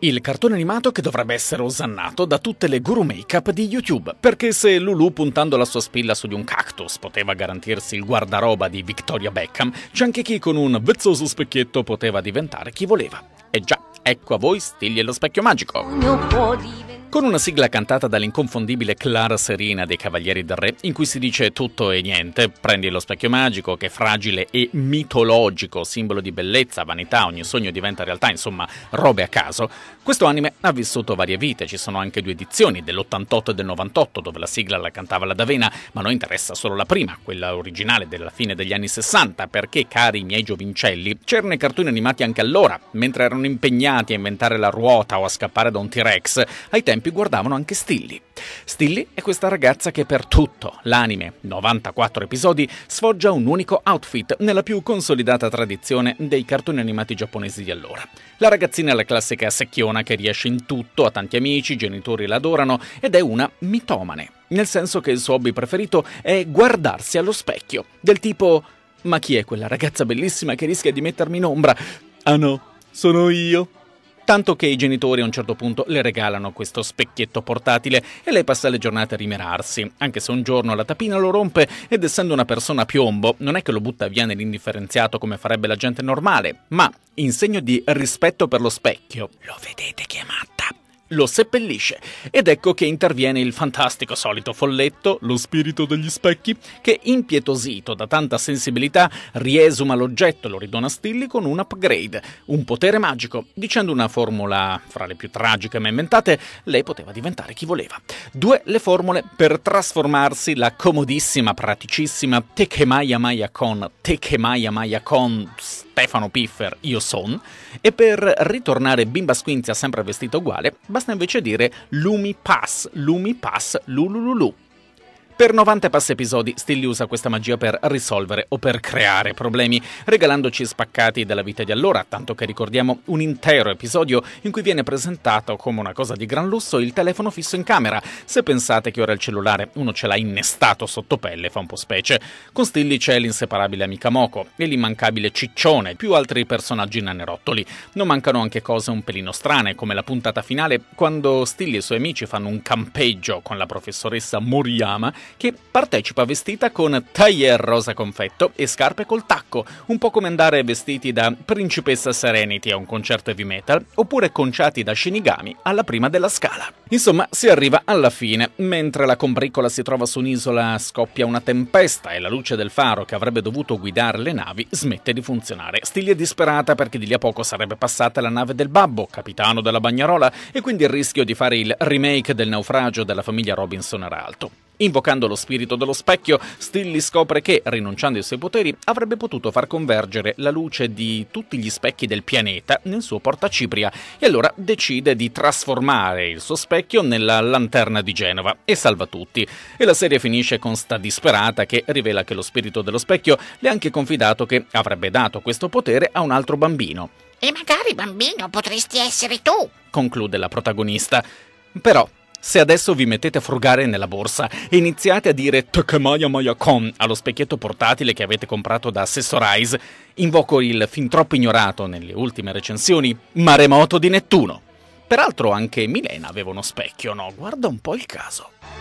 Il cartone animato che dovrebbe essere osannato da tutte le guru make-up di YouTube, perché se Lulu puntando la sua spilla su di un cactus poteva garantirsi il guardaroba di Victoria Beckham, c'è anche chi con un vezzoso specchietto poteva diventare chi voleva. E già, ecco a voi Stigli e lo specchio magico. Con una sigla cantata dall'inconfondibile Clara Serina dei Cavalieri del Re, in cui si dice tutto e niente, prendi lo specchio magico che è fragile e mitologico, simbolo di bellezza, vanità, ogni sogno diventa realtà, insomma, robe a caso, questo anime ha vissuto varie vite, ci sono anche due edizioni, dell'88 e del 98, dove la sigla la cantava la D'Avena, ma noi interessa solo la prima, quella originale della fine degli anni 60, perché, cari miei giovincelli, c'erano i cartoni animati anche allora, mentre erano impegnati a inventare la ruota o a scappare da un T-Rex, ai tempi tempi guardavano anche Stilli. Stilli è questa ragazza che per tutto l'anime, 94 episodi, sfoggia un unico outfit nella più consolidata tradizione dei cartoni animati giapponesi di allora. La ragazzina è la classica secchiona che riesce in tutto, ha tanti amici, i genitori l'adorano ed è una mitomane, nel senso che il suo hobby preferito è guardarsi allo specchio, del tipo ma chi è quella ragazza bellissima che rischia di mettermi in ombra? Ah no, sono io tanto che i genitori a un certo punto le regalano questo specchietto portatile e lei passa le giornate a rimerarsi, anche se un giorno la tapina lo rompe ed essendo una persona a piombo non è che lo butta via nell'indifferenziato come farebbe la gente normale, ma in segno di rispetto per lo specchio, lo vedete che è matto? lo seppellisce. Ed ecco che interviene il fantastico solito folletto, lo spirito degli specchi, che impietosito da tanta sensibilità riesuma l'oggetto e lo ridona a Stilli con un upgrade, un potere magico. Dicendo una formula fra le più tragiche mai inventate, lei poteva diventare chi voleva. Due le formule per trasformarsi la comodissima, praticissima Tekemaya Maya con Tekemaya Maya con Stefano Piffer Io Son, e per ritornare Bimba Squinzia sempre vestito uguale, basta invece dire Lumi Pass, Lumi Pass, Lulululu. Per 90 passi episodi Stilli usa questa magia per risolvere o per creare problemi, regalandoci spaccati della vita di allora, tanto che ricordiamo un intero episodio in cui viene presentato come una cosa di gran lusso il telefono fisso in camera. Se pensate che ora il cellulare uno ce l'ha innestato sotto pelle, fa un po' specie. Con Stilli c'è l'inseparabile amica Moco e l'immancabile Ciccione, più altri personaggi nanerottoli. Non mancano anche cose un pelino strane, come la puntata finale quando Stilli e i suoi amici fanno un campeggio con la professoressa Moriyama che partecipa vestita con taglier rosa confetto e scarpe col tacco, un po' come andare vestiti da principessa Serenity a un concerto heavy metal, oppure conciati da Shinigami alla prima della scala. Insomma, si arriva alla fine, mentre la combriccola si trova su un'isola scoppia una tempesta e la luce del faro che avrebbe dovuto guidare le navi smette di funzionare. Stiglia è disperata perché di lì a poco sarebbe passata la nave del babbo, capitano della bagnarola, e quindi il rischio di fare il remake del naufragio della famiglia Robinson era alto. Invocando lo spirito dello specchio, Stilli scopre che, rinunciando ai suoi poteri, avrebbe potuto far convergere la luce di tutti gli specchi del pianeta nel suo portacipria e allora decide di trasformare il suo specchio nella lanterna di Genova e salva tutti. E la serie finisce con sta disperata che rivela che lo spirito dello specchio le ha anche confidato che avrebbe dato questo potere a un altro bambino. E magari bambino potresti essere tu, conclude la protagonista. Però se adesso vi mettete a frugare nella borsa e iniziate a dire Tekemaya Mayacom allo specchietto portatile che avete comprato da Assessorize, invoco il fin troppo ignorato nelle ultime recensioni Maremoto di Nettuno. Peraltro anche Milena aveva uno specchio, no? Guarda un po' il caso.